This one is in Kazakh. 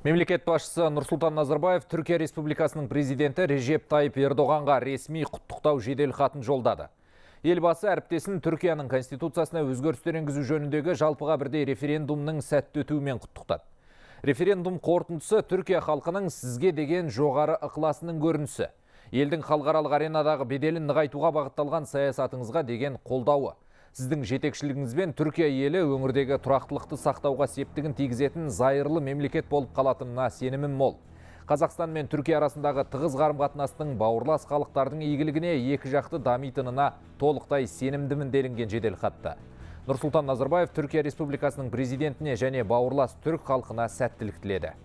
Мемлекет басшысы Нұрсұлтан Назарбаев Түркия Республикасының президенті Режеп Тайып Ердоғанға ресми құттықтау жедел хатын жолдады. Елбасы әріптесін Түркияның конституциясына өзгерістер енгізу жөніндегі жалпыға бірдей референдумның сәтті өтуімен құттықтады. Референдум қорытындысы Түркия халқының сізге деген жоғары ықыласының көрінісі. Елдің халықаралық аренадағы беделін нығайтуға бағытталған саясатыңызға деген қолдауы сіздің жетекшілігіңізбен Түркия елі өңірдегі тұрақтылықты сақтауға септігін тигізетін зайырлы мемлекет болып қалатынына сенімім мол. Қазақстан мен Түркия арасындағы тығыз қарым қатынастың бауырлас халықтардың игілігіне екі жақты дамитынына толықтай сенімдімін делінген жеделхатта. Нұрсұлтан Назарбаев Түркия Республикасының президентіне және бауырлас түрік халқына сәттілік тіледі.